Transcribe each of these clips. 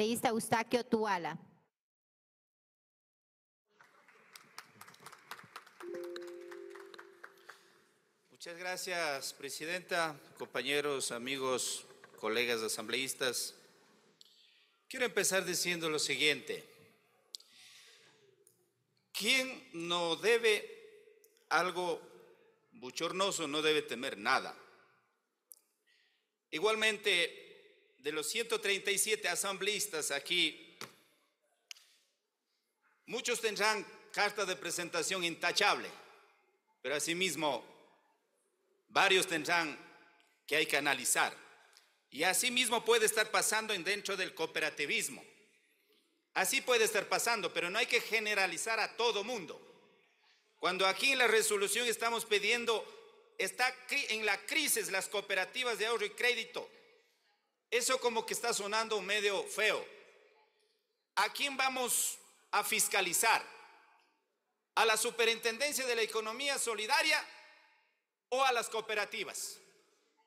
asambleísta Eustaquio Tuala. Muchas gracias, Presidenta, compañeros, amigos, colegas asambleístas. Quiero empezar diciendo lo siguiente. Quien no debe algo buchornoso no debe temer nada. Igualmente, de los 137 asambleístas aquí, muchos tendrán carta de presentación intachable, pero asimismo varios tendrán que hay que analizar. Y asimismo puede estar pasando dentro del cooperativismo. Así puede estar pasando, pero no hay que generalizar a todo mundo. Cuando aquí en la resolución estamos pidiendo, está en la crisis las cooperativas de ahorro y crédito, eso como que está sonando medio feo. ¿A quién vamos a fiscalizar? ¿A la Superintendencia de la Economía Solidaria o a las cooperativas?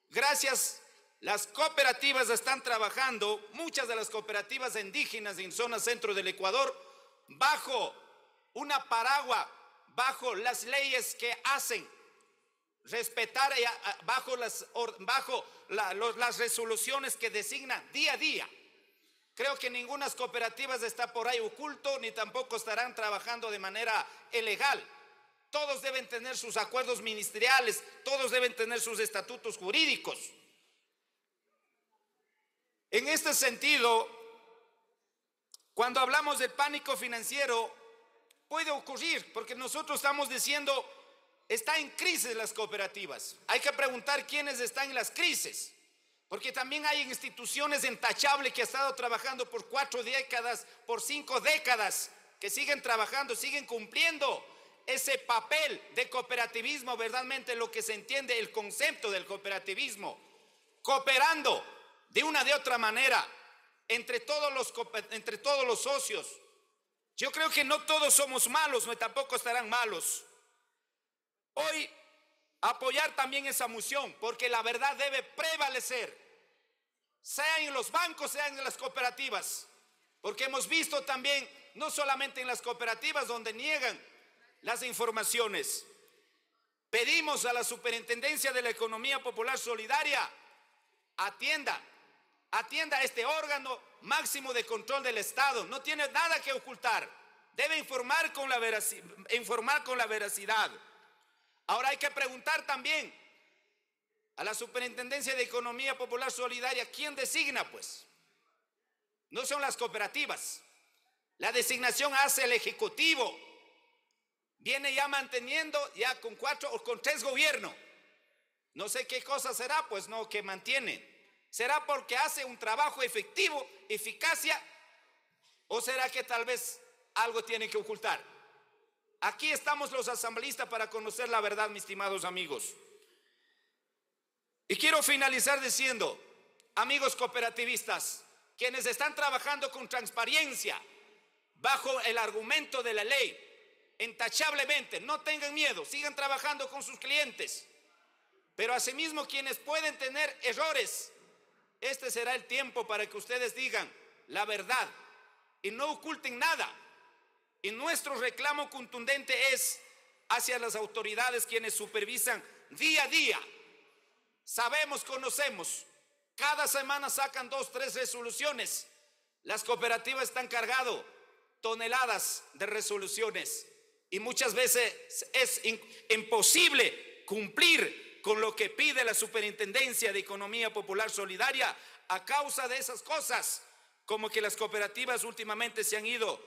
Gracias, las cooperativas están trabajando, muchas de las cooperativas indígenas en zona centro del Ecuador, bajo una paraguas, bajo las leyes que hacen respetar ah, bajo las, resoluciones que designa día a día. Creo que ninguna cooperativa está por ahí oculto ni tampoco estarán trabajando de manera ilegal. Todos deben tener sus acuerdos ministeriales, todos deben tener sus estatutos jurídicos. En este sentido, cuando hablamos de pánico financiero, puede ocurrir, porque nosotros estamos diciendo está en crisis las cooperativas. Hay que preguntar quiénes están en las crisis. Porque también hay instituciones intachables que han estado trabajando por cuatro décadas, por cinco décadas, que siguen trabajando, siguen cumpliendo ese papel de cooperativismo, verdaderamente lo que se entiende el concepto del cooperativismo, cooperando de una de otra manera entre todos los, entre todos los socios. Yo creo que no todos somos malos, no tampoco estarán malos hoy apoyar también esa moción, porque la verdad debe prevalecer, sea en los bancos, sea en las cooperativas, porque hemos visto también, no solamente en las cooperativas donde niegan las informaciones, pedimos a la Superintendencia de la Economía Popular Solidaria, atienda, atienda a este órgano máximo de control del Estado, no tiene nada que ocultar, debe informar con la, veracidad, informar con la veracidad. Ahora hay que preguntar también a la Superintendencia de Economía Popular Solidaria, ¿quién designa pues? No son las cooperativas. La designación hace el Ejecutivo. Viene ya manteniendo, ya con cuatro o con tres gobiernos. No sé qué cosa será, pues no, que mantiene. ¿Será porque hace un trabajo efectivo, eficacia? ¿O será que tal vez algo tiene que ocultar? Aquí estamos los asambleístas para conocer la verdad, mis estimados amigos. Y quiero finalizar diciendo, amigos cooperativistas, quienes están trabajando con transparencia, bajo el argumento de la ley, entachablemente, no tengan miedo, sigan trabajando con sus clientes. Pero asimismo quienes pueden tener errores, este será el tiempo para que ustedes digan la verdad y no oculten nada. Y nuestro reclamo contundente es hacia las autoridades quienes supervisan día a día. Sabemos, conocemos, cada semana sacan dos, tres resoluciones. Las cooperativas están cargado toneladas de resoluciones y muchas veces es imposible cumplir con lo que pide la Superintendencia de Economía Popular Solidaria a causa de esas cosas, como que las cooperativas últimamente se han ido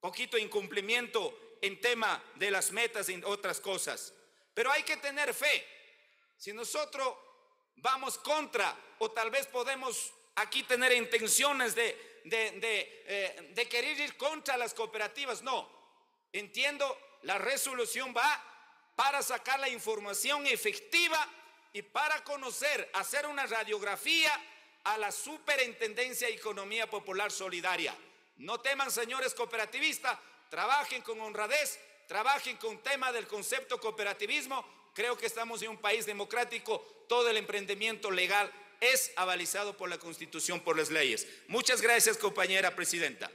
poquito incumplimiento en tema de las metas y otras cosas. Pero hay que tener fe. Si nosotros vamos contra o tal vez podemos aquí tener intenciones eh, de, querer ir contra las cooperativas, no. Entiendo, la resolución va para sacar la información efectiva y para conocer, hacer una radiografía a la Superintendencia de Economía Popular Solidaria. No teman, señores cooperativistas, trabajen con honradez, trabajen con tema del concepto cooperativismo. Creo que estamos en un país democrático, todo el emprendimiento legal es avalizado por la Constitución, por las leyes. Muchas gracias, compañera presidenta.